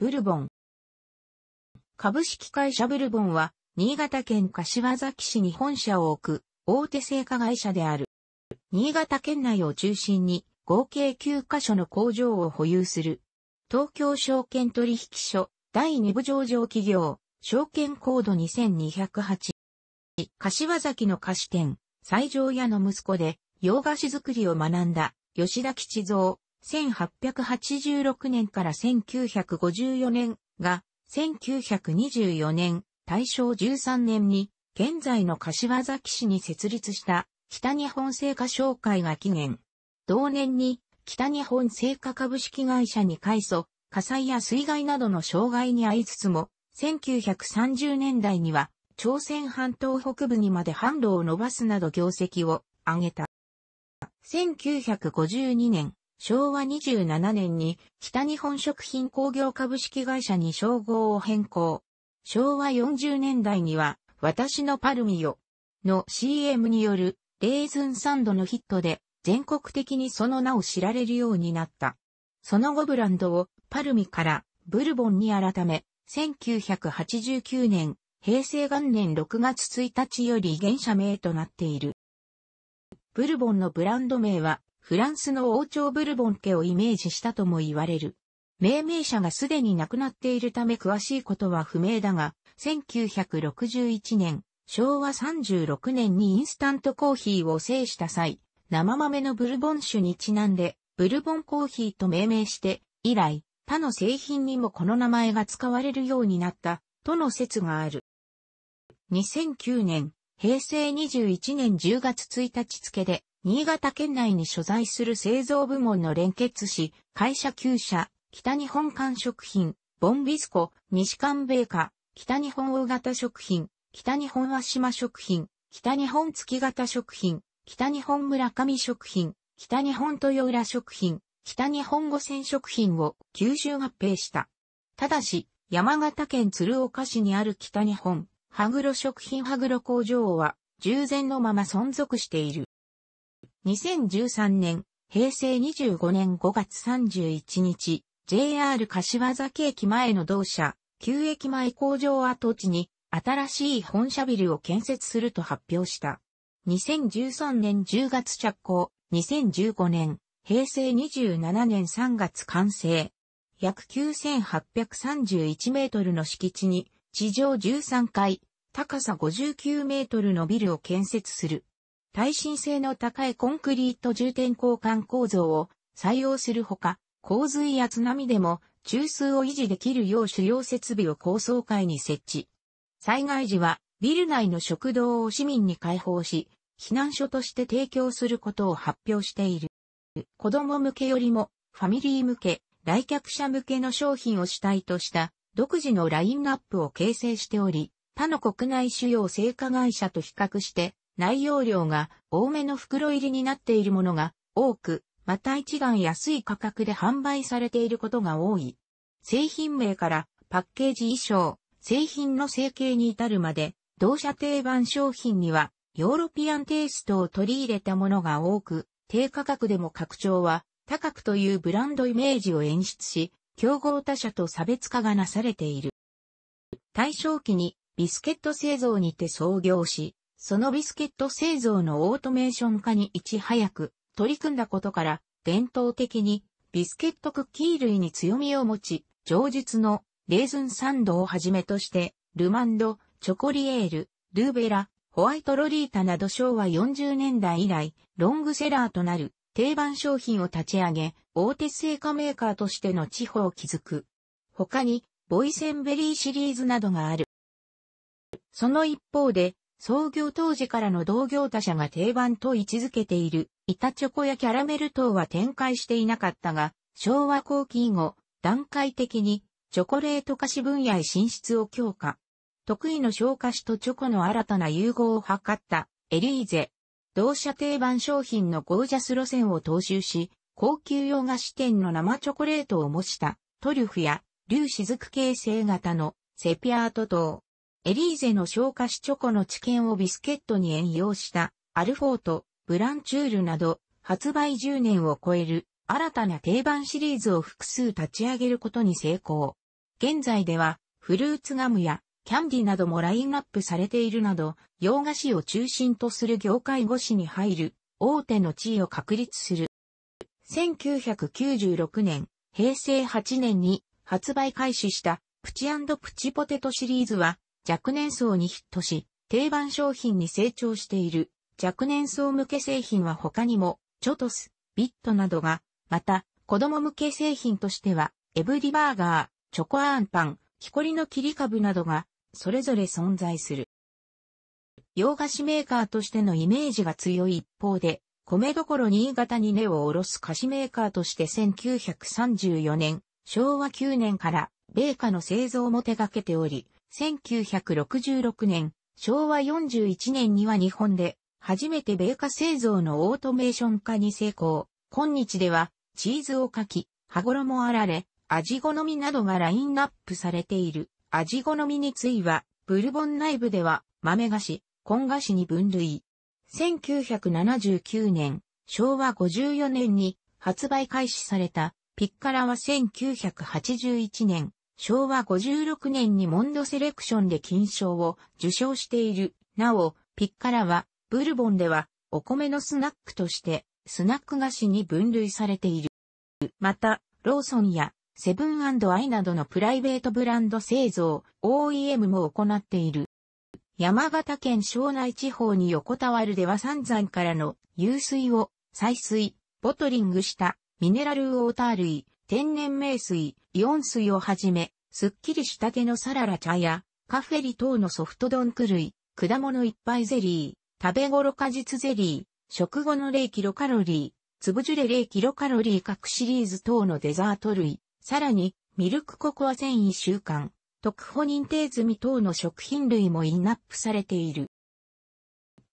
ブルボン。株式会社ブルボンは、新潟県柏崎市に本社を置く、大手製菓会社である。新潟県内を中心に、合計9カ所の工場を保有する。東京証券取引所、第2部上場企業、証券コード2208。柏崎の菓子店、西条屋の息子で、洋菓子作りを学んだ、吉田吉蔵、1886年から1954年が、1924年、大正13年に、現在の柏崎市に設立した北日本製菓商会が起源。同年に北日本製菓株式会社に改祖、火災や水害などの障害に遭いつつも、1930年代には朝鮮半島北部にまで販路を伸ばすなど業績を上げた。1952年、昭和27年に北日本食品工業株式会社に称号を変更。昭和40年代には私のパルミオの CM によるレーズンサンドのヒットで全国的にその名を知られるようになった。その後ブランドをパルミからブルボンに改め、1989年、平成元年6月1日より現社名となっている。ブルボンのブランド名はフランスの王朝ブルボン家をイメージしたとも言われる。命名者がすでに亡くなっているため詳しいことは不明だが、1961年、昭和36年にインスタントコーヒーを制した際、生豆のブルボン酒にちなんで、ブルボンコーヒーと命名して、以来、他の製品にもこの名前が使われるようになった、との説がある。2009年、平成21年10月1日付で、新潟県内に所在する製造部門の連結し、会社9社、北日本間食品、ボンビスコ、西館米化、北日本大型食品、北日本和島食品、北日本月型食品、北日本村上食品、北日本豊浦食品、北日本五線食品を吸収合併した。ただし、山形県鶴岡市にある北日本、羽黒食品羽黒工場は、従前のまま存続している。2013年、平成25年5月31日、JR 柏崎駅前の同社、旧駅前工場跡地に新しい本社ビルを建設すると発表した。2013年10月着工、2015年、平成27年3月完成。約9831メートルの敷地に地上13階、高さ59メートルのビルを建設する。耐震性の高いコンクリート重点交換構造を採用するほか、洪水や津波でも中枢を維持できるよう主要設備を高層階に設置。災害時はビル内の食堂を市民に開放し、避難所として提供することを発表している。子供向けよりもファミリー向け、来客者向けの商品を主体とした独自のラインナップを形成しており、他の国内主要成果会社と比較して内容量が多めの袋入りになっているものが多く、また一眼安い価格で販売されていることが多い。製品名からパッケージ衣装、製品の成形に至るまで、同社定番商品にはヨーロピアンテイストを取り入れたものが多く、低価格でも拡張は高くというブランドイメージを演出し、競合他社と差別化がなされている。大正期にビスケット製造にて創業し、そのビスケット製造のオートメーション化にいち早く取り組んだことから、伝統的にビスケットクッキー類に強みを持ち、上述のレーズンサンドをはじめとして、ルマンド、チョコリエール、ルーベラ、ホワイトロリータなど昭和40年代以来、ロングセラーとなる定番商品を立ち上げ、大手製菓メーカーとしての地方を築く。他に、ボイセンベリーシリーズなどがある。その一方で、創業当時からの同業他社が定番と位置づけている、板チョコやキャラメル等は展開していなかったが、昭和後期以後、段階的にチョコレート菓子分野へ進出を強化。得意の小菓子とチョコの新たな融合を図ったエリーゼ。同社定番商品のゴージャス路線を踏襲し、高級洋菓子店の生チョコレートを模したトリュフや粒子づく形成型のセピアート等。エリーゼの消化しチョコの知見をビスケットに援用したアルフォート、ブランチュールなど発売10年を超える新たな定番シリーズを複数立ち上げることに成功。現在ではフルーツガムやキャンディなどもラインナップされているなど、洋菓子を中心とする業界越しに入る大手の地位を確立する。1996年、平成8年に発売開始したプチプチポテトシリーズは若年層にヒットし、定番商品に成長している。若年層向け製品は他にも、チョトス、ビットなどが、また、子供向け製品としては、エブリバーガー、チョコアンパン、木こりの切り株などが、それぞれ存在する。洋菓子メーカーとしてのイメージが強い一方で、米どころ新潟に根を下ろす菓子メーカーとして1934年、昭和9年から、米菓の製造も手掛けており、1966年、昭和41年には日本で、初めて米菓製造のオートメーション化に成功。今日では、チーズをかき、羽衣あられ、味好みなどがラインナップされている。味好みについは、ブルボン内部では、豆菓子、根菓子に分類。1979年、昭和54年に発売開始された、ピッカラは1981年、昭和56年にモンドセレクションで金賞を受賞している。なお、ピッカラは、ブルボンでは、お米のスナックとして、スナック菓子に分類されている。また、ローソンや、セブンアイなどのプライベートブランド製造、OEM も行っている。山形県庄内地方に横たわるでは山山からの湧水を採水、ボトリングしたミネラルウォーター類、天然名水、イオン水をはじめ、すっきりしたてのサララ茶や、カフェリ等のソフトドンク類、果物いっぱいゼリー、食べ頃果実ゼリー、食後の0キロカロリー、粒ジュレ0キロカロリー各シリーズ等のデザート類、さらに、ミルクココア繊維週間、特保認定済み等の食品類もインナップされている。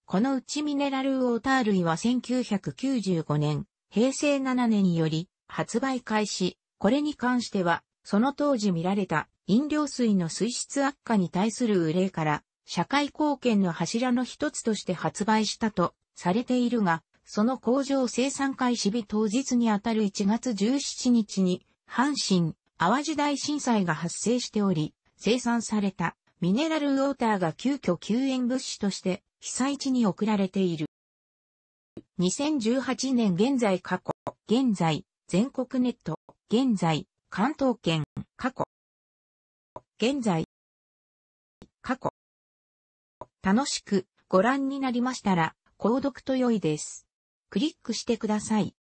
このうちミネラルウォーター類は1995年、平成7年により、発売開始、これに関しては、その当時見られた飲料水の水質悪化に対する憂いから、社会貢献の柱の一つとして発売したとされているが、その工場生産開始日当日にあたる1月17日に、阪神、淡路大震災が発生しており、生産されたミネラルウォーターが急遽救援物資として被災地に送られている。2018年現在過去、現在、全国ネット、現在、関東圏、過去。現在、過去。楽しくご覧になりましたら、購読と良いです。クリックしてください。